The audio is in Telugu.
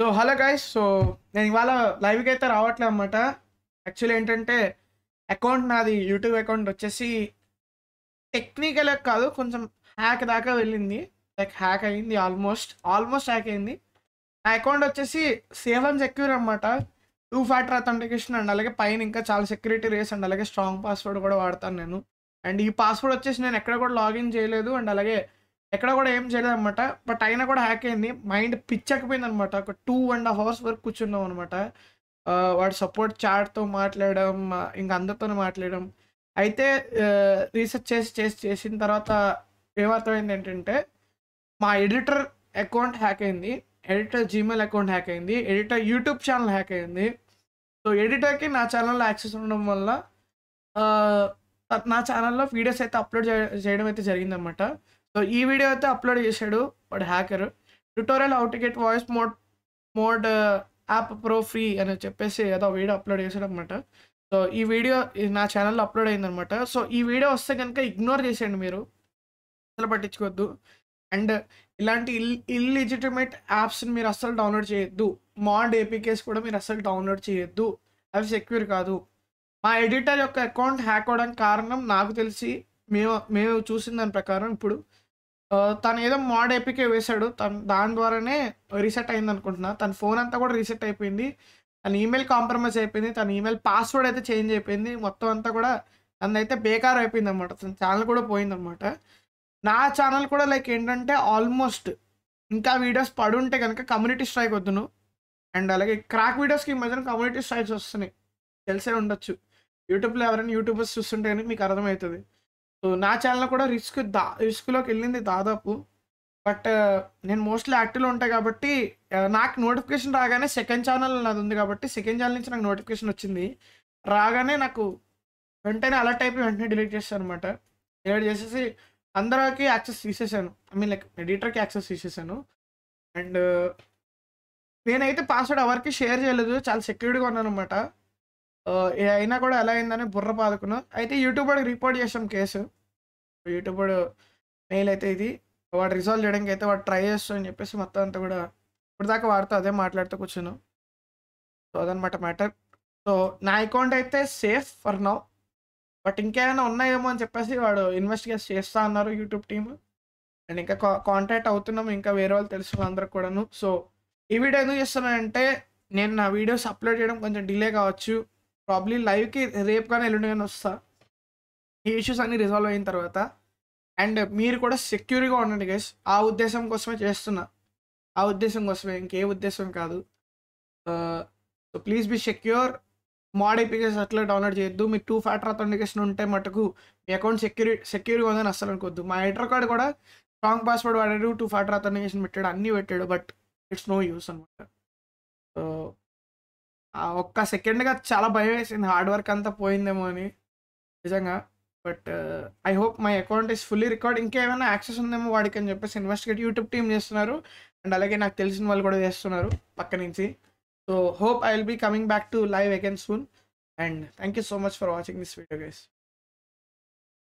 సో హలో గైస్ సో నేను ఇవాళ లైవ్కి అయితే రావట్లే అనమాట యాక్చువల్లీ ఏంటంటే అకౌంట్ నాది యూట్యూబ్ అకౌంట్ వచ్చేసి టెక్నికల్ కాదు కొంచెం హ్యాక్ దాకా వెళ్ళింది లైక్ హ్యాక్ అయింది ఆల్మోస్ట్ ఆల్మోస్ట్ హ్యాక్ అయింది నా అకౌంట్ వచ్చేసి సేఫ్ అండ్ సెక్యూర్ అనమాట టూ ఫ్యాక్టర్ అథెంటికేషన్ అండ్ అలాగే పైన ఇంకా చాలా సెక్యూరిటీ రేస్ అండ్ అలాగే స్ట్రాంగ్ పాస్వర్డ్ కూడా వాడతాను నేను అండ్ ఈ పాస్వర్డ్ వచ్చేసి నేను ఎక్కడ కూడా లాగిన్ చేయలేదు అండ్ అలాగే ఎక్కడ కూడా ఏం చేయలేదు అనమాట బట్ అయినా కూడా హ్యాక్ అయింది మైండ్ పిచ్చకపోయింది అనమాట ఒక టూ అండ్ హాఫ్ అవర్స్ వరకు కూర్చున్నాం అనమాట వాడు సపోర్ట్ చాట్తో మాట్లాడడం ఇంకా అందరితోనే మాట్లాడడం అయితే రీసెర్చ్ చేసి చేసి చేసిన తర్వాత ఏమర్థమైంది ఏంటంటే మా ఎడిటర్ అకౌంట్ హ్యాక్ అయింది ఎడిటర్ జీమెయిల్ అకౌంట్ హ్యాక్ అయింది ఎడిటర్ యూట్యూబ్ ఛానల్ హ్యాక్ అయింది సో ఎడిటర్కి నా ఛానల్లో యాక్సెస్ ఉండడం వల్ల నా ఛానల్లో వీడియోస్ అయితే అప్లోడ్ చేయడం అయితే జరిగిందనమాట సో ఈ వీడియో అయితే అప్లోడ్ చేశాడు వాడు hacker tutorial how to get voice mod mod app pro free అని చెప్పేసి ఏదో వీడియో అప్లోడ్ చేశాడు అనమాట సో ఈ వీడియో నా ఛానల్లో అప్లోడ్ అయిందనమాట సో ఈ వీడియో వస్తే కనుక ఇగ్నోర్ చేసేయండి మీరు అసలు పట్టించుకోవద్దు అండ్ ఇలాంటి ఇల్ ఇల్లిజిటిమేట్ యాప్స్ని మీరు అస్సలు డౌన్లోడ్ చేయొద్దు మాడ్ ఏపీకేస్ కూడా మీరు అస్సలు డౌన్లోడ్ చేయొద్దు అవి సెక్యూర్ కాదు మా ఎడిటర్ యొక్క అకౌంట్ హ్యాక్ అవడానికి కారణం నాకు తెలిసి మేము మేము చూసిన దాని ప్రకారం ఇప్పుడు తను ఏదో మోడ్ ఏపీకే వేశాడు తను దాని ద్వారానే రీసెట్ అయింది అనుకుంటున్నా తన ఫోన్ అంతా కూడా రీసెట్ అయిపోయింది తన ఈమెయిల్ కాంప్రమైజ్ అయిపోయింది తన ఈమెయిల్ పాస్వర్డ్ అయితే చేంజ్ అయిపోయింది మొత్తం అంతా కూడా అయితే బేకార్ అయిపోయింది అనమాట తన ఛానల్ కూడా పోయిందనమాట నా ఛానల్ కూడా లైక్ ఏంటంటే ఆల్మోస్ట్ ఇంకా వీడియోస్ పడుంటే కనుక కమ్యూనిటీ స్ట్రైక్ వద్దును అండ్ అలాగే క్రాక్ వీడియోస్కి ఈ మధ్యన కమ్యూనిటీ స్ట్రైక్స్ వస్తున్నాయి తెలిసే ఉండొచ్చు యూట్యూబ్లో ఎవరైనా యూట్యూబర్స్ చూస్తుంటే మీకు అర్థమవుతుంది సో నా ఛానల్ కూడా రిస్క్ దా రిస్క్లోకి వెళ్ళింది దాదాపు బట్ uh, నేను మోస్ట్లీ యాక్టివ్లో ఉంటాయి కాబట్టి uh, నాకు నోటిఫికేషన్ రాగానే సెకండ్ ఛానల్ నాది ఉంది కాబట్టి సెకండ్ ఛానల్ నుంచి నాకు నోటిఫికేషన్ వచ్చింది రాగానే నాకు వెంటనే అలర్ట్ అయిపోయి వెంటనే డిలీట్ చేస్తాను అనమాట డిలీట్ చేసేసి అందరికి యాక్సెస్ తీసేసాను ఐ మీన్ లైక్ ఎడిటర్కి యాక్సెస్ తీసేసాను అండ్ నేనైతే పాస్వర్డ్ ఎవరికి షేర్ చేయలేదు చాలా సెక్యూర్డ్గా ఉన్నాను అనమాట అయినా కూడా ఎలా అయిందని బుర్ర పాదుకున్నాం అయితే యూట్యూబర్కి రిపోర్ట్ చేసాం కేసు యూట్యూబర్ మెయిల్ అయితే ఇది వాడు రిజాల్వ్ చేయడానికి అయితే వాడు ట్రై చేస్తాం అని చెప్పేసి మొత్తం అంతా కూడా ఇప్పటిదాకా వాడితో అదే మాట్లాడుతూ కూర్చున్నాను సో అదనమాట మ్యాటర్ సో నా అకౌంట్ అయితే సేఫ్ ఫర్ నౌ బట్ ఇంకేమైనా ఉన్నాయేమో అని చెప్పేసి వాడు ఇన్వెస్టిగేట్ చేస్తా అన్నారు యూట్యూబ్ టీమ్ అండ్ ఇంకా కాంటాక్ట్ అవుతున్నాం ఇంకా వేరే వాళ్ళు తెలుసు అందరికి కూడాను సో ఈ వీడియో ఎందుకు చేస్తున్నానంటే నేను నా వీడియోస్ అప్లోడ్ చేయడం కొంచెం డిలే కావచ్చు ప్రాబ్లీ లైవ్కి రేపు కానీ ఎల్లుండి కానీ వస్తా ఈ ఇష్యూస్ అన్నీ రిజాల్వ్ అయిన తర్వాత అండ్ మీరు కూడా సెక్యూర్గా ఉండండి గైస్ ఆ ఉద్దేశం కోసమే చేస్తున్నా ఆ ఉద్దేశం కోసమే ఇంకే ఉద్దేశం కాదు so please be secure mod APKs అట్లా డౌన్లోడ్ చేయొద్దు మీ టూ ఫ్యాక్టర్ అథెంటికేషన్ ఉంటే మటుకు మీ అకౌంట్ సెక్యూరి సెక్యూర్గా ఉందని అస్సలు అనుకోవద్దు మా ఐటర్ కార్డు కూడా స్ట్రాంగ్ పాస్వర్డ్ వాడాడు టూ ఫ్యాక్టర్ అథెంటికేషన్ పెట్టాడు అన్నీ పెట్టాడు బట్ ఇట్స్ నో యూస్ అనమాట ఒక్క సెకండ్గా చాలా భయం వేసింది హార్డ్ వర్క్ అంతా పోయిందేమో అని నిజంగా but I hope my account is fully record ఇంకేమైనా యాక్సెస్ ఉందేమో వాడికి అని చెప్పేసి ఇన్వెస్టిగేట్ యూట్యూబ్ టీమ్ చేస్తున్నారు అండ్ అలాగే నాకు తెలిసిన వాళ్ళు కూడా చేస్తున్నారు పక్క నుంచి so hope I will be coming back to live again soon and thank you so much for watching this video guys